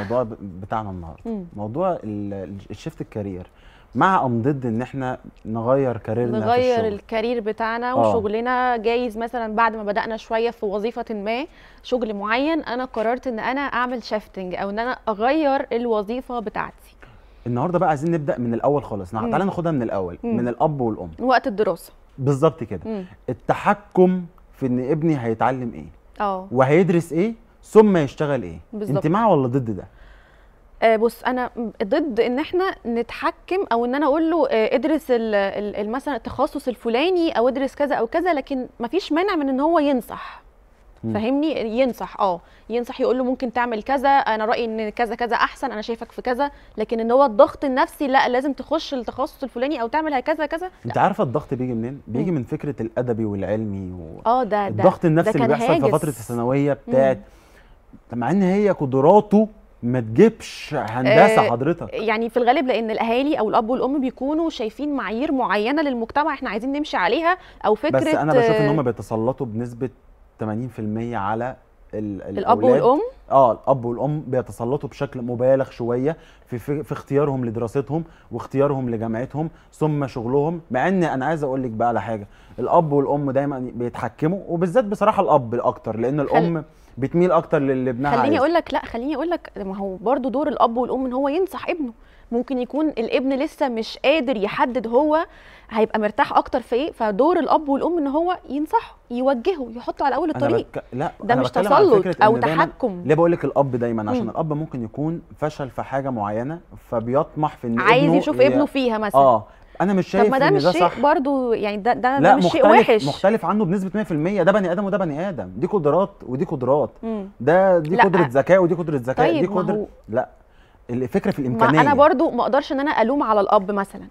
الموضوع بتاعنا النهارده موضوع الشيفت الكارير مع ام ضد ان احنا نغير كاريرنا نغير في الكارير بتاعنا آه. وشغلنا جايز مثلا بعد ما بدانا شويه في وظيفه ما شغل معين انا قررت ان انا اعمل شيفتنج او ان انا اغير الوظيفه بتاعتي النهارده بقى عايزين نبدا من الاول خالص تعالى ناخدها من الاول مم. من الاب والام وقت الدراسه بالظبط كده التحكم في ان ابني هيتعلم ايه اه وهيدرس ايه ثم يشتغل ايه بالزبط. انت مع ولا ضد ده آه بص انا ضد ان احنا نتحكم او ان انا اقول له آه ادرس مثلا التخصص الفلاني او ادرس كذا او كذا لكن مفيش مانع من ان هو ينصح فاهمني ينصح اه ينصح يقول له ممكن تعمل كذا انا رايي ان كذا كذا احسن انا شايفك في كذا لكن ان هو الضغط النفسي لا لازم تخش التخصص الفلاني او تعمل كذا كذا انت عارفه الضغط بيجي منين بيجي من فكره الادبي والعلمي و... اه ده ده الضغط النفسي ده اللي بيحصل في فتره الثانويه بتاعت مم. طب مع ان هي قدراته ما تجيبش هندسه آه حضرتك يعني في الغالب لان الاهالي او الاب والام بيكونوا شايفين معايير معينه للمجتمع احنا عايزين نمشي عليها او فكره بس انا بشوف ان هم آه، بيتسلطوا بنسبه 80% على الاب والام اه الاب والام بيتسلطوا بشكل مبالغ شويه في, في في اختيارهم لدراستهم واختيارهم لجامعتهم ثم شغلهم مع ان انا عايز اقول لك بقى على حاجه الاب والام دايما بيتحكموا وبالذات بصراحه الاب الاكتر لان الام خل... بتميل اكتر للي ابنها خليني عايز. اقول لك لا خليني اقول لك ما هو برضو دور الاب والام ان هو ينصح ابنه ممكن يكون الابن لسه مش قادر يحدد هو هيبقى مرتاح اكتر في ايه فدور الاب والام ان هو ينصحه يوجهه يحطه على اول الطريق بك... لا ده مش تسلط او تحكم ليه بقول لك الاب دايما عشان مم. الاب ممكن يكون فشل في حاجه معينه فبيطمح في ان عايز ابنه يشوف ابنه فيها مثلا اه انا مش شايف طب ما ده مش شيء برضه يعني ده ده, ده مش مختلف شيء وحش مختلف عنه بنسبه 100% ده بني ادم وده بني ادم دي قدرات ودي قدرات مم. ده دي لا. قدره ذكاء ودي قدره ذكاء طيب دي قدره لا الفكره في الامكانيه ما انا برضو ما اقدرش ان انا الوم على الاب مثلا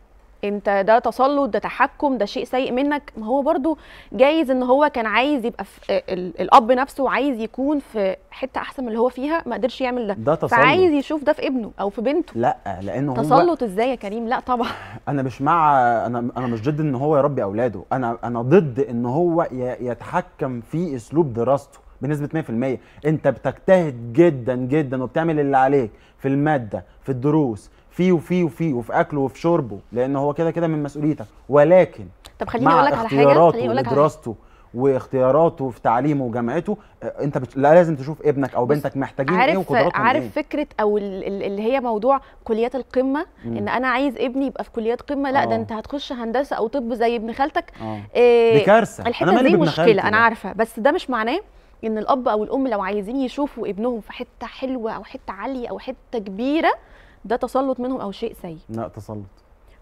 انت ده تسلط ده تحكم ده شيء سيء منك ما هو برضو جايز ان هو كان عايز يبقى في آه، الاب نفسه عايز يكون في حته احسن من اللي هو فيها ما قدرش يعمل ده ده تسلط فعايز يشوف ده في ابنه او في بنته لا لانه هو تسلط ازاي يا كريم لا طبعا انا مش مع انا انا مش ضد ان هو يربي اولاده انا انا ضد ان هو يتحكم في اسلوب دراسته بنسبه 100% انت بتجتهد جدا جدا وبتعمل اللي عليك في الماده في الدروس فيه وفيه وفيه وفي اكله وفي شربه لان هو كده كده من مسؤوليتك ولكن طب خليني اقول لك على حاجه خليني اقول لك واختياراته في تعليمه وجامعته آه، انت بت... لا لازم تشوف ابنك او بنتك محتاجين إيه عارف ايه وقدراتهم عارف إيه؟ فكره او اللي هي موضوع كليات القمه مم. ان انا عايز ابني يبقى في كليات قمه لا أوه. ده آه. انت هتخش هندسه او طب زي ابن خالتك إيه دي كارثه الحته دي مشكله انا عارفه بس ده مش معناه ان الاب او الام لو عايزين يشوفوا ابنهم في حته حلوه او حته عاليه او حته كبيره ده تسلط منهم او شيء سيء لا تسلط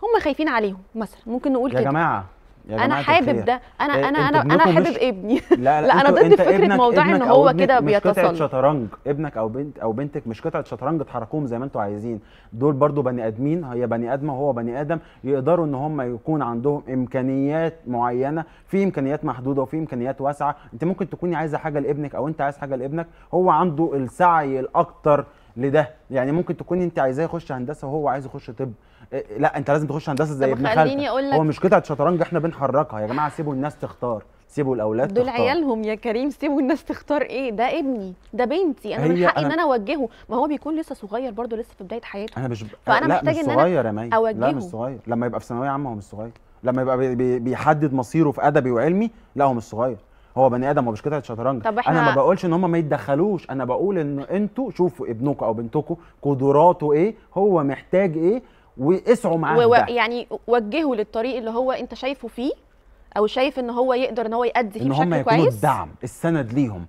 هم خايفين عليهم مثلا ممكن نقول يا كده جماعه يا جماعة انا حابب ده انا إيه، انا انا انا حابب ابني لا لا, لا انا ضد فكره موضوع ان هو كده بيتصل قطعه شطرنج ابنك او بنت او بنتك مش قطعه شطرنج تحركوهم زي ما انتوا عايزين دول برضو بني ادمين هي بني ادمه وهو بني ادم يقدروا ان هم يكون عندهم امكانيات معينه في امكانيات محدوده وفي امكانيات واسعه انت ممكن تكوني عايزه حاجه لابنك او انت عايز حاجه لابنك هو عنده السعي الاكتر لده يعني ممكن تكون انت عايزاه يخش هندسه وهو عايز يخش طب إيه، لا انت لازم تخش هندسه زي ابن خالتك هو مش قطعه شطرنج احنا بنحركها يا جماعه سيبوا الناس تختار سيبوا الاولاد دول تختار. عيالهم يا كريم سيبوا الناس تختار ايه ده ابني ده بنتي انا من حقي أنا... ان انا اوجهه ما هو بيكون لسه صغير برضه لسه في بدايه حياته انا مش فانا لا محتاج مش صغير ان انا اوجهه لا مش صغير لما يبقى في ثانويه عامه هو مش صغير لما يبقى بيحدد مصيره في ادبي وعلمي لا هو مش صغير هو بني ادم ومش قطعه شطرنج طب احنا انا ما بقولش ان هم ما يتدخلوش انا بقول ان انتوا شوفوا ابنكم او بنتكم قدراته ايه هو محتاج ايه واسعوا معاه و... يعني وجهوا للطريق اللي هو انت شايفه فيه او شايف ان هو يقدر ان هو يأدي فيه بشكل كويس ان هم يكونوا الدعم السند ليهم